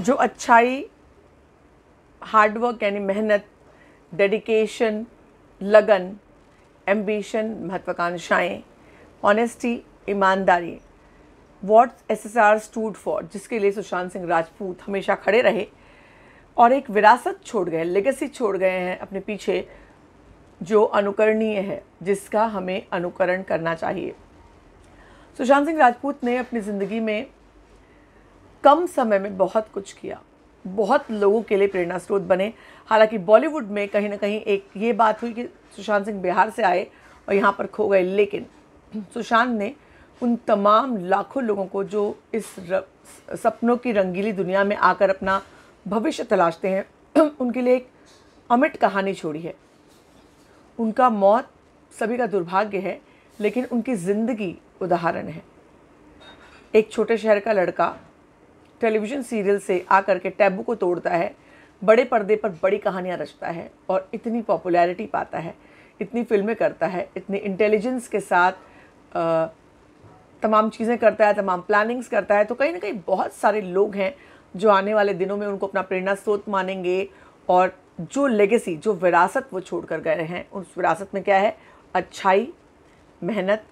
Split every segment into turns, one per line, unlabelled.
जो अच्छाई हार्डवर्क यानी मेहनत डेडिकेशन लगन एम्बिशन महत्वाकांक्षाएं ऑनेस्टी ईमानदारी what S S R stood for जिसके लिए सुशांत सिंह राजपूत हमेशा खड़े रहे और एक विरासत छोड़ गए लेगेसी छोड़ गए हैं अपने पीछे जो अनुकरणीय है जिसका हमें अनुकरण करना चाहिए सुशांत सिंह राजपूत ने अपनी ज़िंदगी में कम समय में बहुत कुछ किया बहुत लोगों के लिए प्रेरणा स्रोत बने हालांकि बॉलीवुड में कहीं ना कहीं एक ये बात हुई कि सुशांत सिंह बिहार से आए और यहाँ पर खो गए लेकिन सुशांत ने उन तमाम लाखों लोगों को जो इस सपनों की रंगीली दुनिया में आकर अपना भविष्य तलाशते हैं उनके लिए एक अमिट कहानी छोड़ी है उनका मौत सभी का दुर्भाग्य है लेकिन उनकी ज़िंदगी उदाहरण है एक छोटे शहर का लड़का टेलीविज़न सीरियल से आकर के टैबू को तोड़ता है बड़े पर्दे पर बड़ी कहानियाँ रचता है और इतनी पॉपुलैरिटी पाता है इतनी फिल्में करता है इतनी इंटेलिजेंस के साथ आ, तमाम चीज़ें करता है तमाम प्लानिंग्स करता है तो कहीं ना कहीं बहुत सारे लोग हैं जो आने वाले दिनों में उनको अपना प्रेरणा स्रोत मानेंगे और जो लेगेसी जो विरासत वो छोड़ कर गए हैं उस विरासत में क्या है अच्छाई मेहनत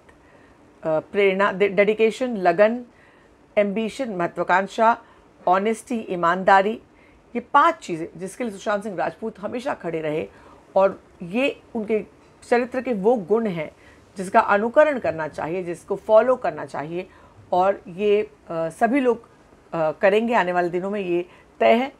प्रेरणा डेडिकेशन लगन एम्बिशन महत्वाकांक्षा ऑनेस्टी ईमानदारी ये पांच चीज़ें जिसके लिए सुशांत सिंह राजपूत हमेशा खड़े रहे और ये उनके चरित्र के वो गुण हैं जिसका अनुकरण करना चाहिए जिसको फॉलो करना चाहिए और ये आ, सभी लोग आ, करेंगे आने वाले दिनों में ये तय है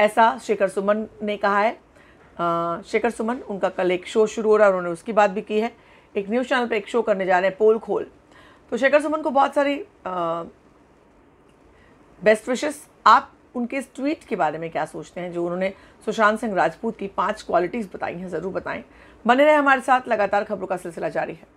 ऐसा शेखर सुमन ने कहा है शेखर सुमन उनका कल एक शो शुरू हो रहा है उन्होंने उसकी बात भी की है एक न्यूज़ चैनल पर एक शो करने जा रहे हैं पोल खोल तो शेखर सुमन को बहुत सारी बेस्ट विशेष आप उनके इस ट्वीट के बारे में क्या सोचते हैं जो उन्होंने सुशांत सिंह राजपूत की पांच क्वालिटीज़ बताई हैं ज़रूर बताएं बने रहे हमारे साथ लगातार खबरों का सिलसिला जारी है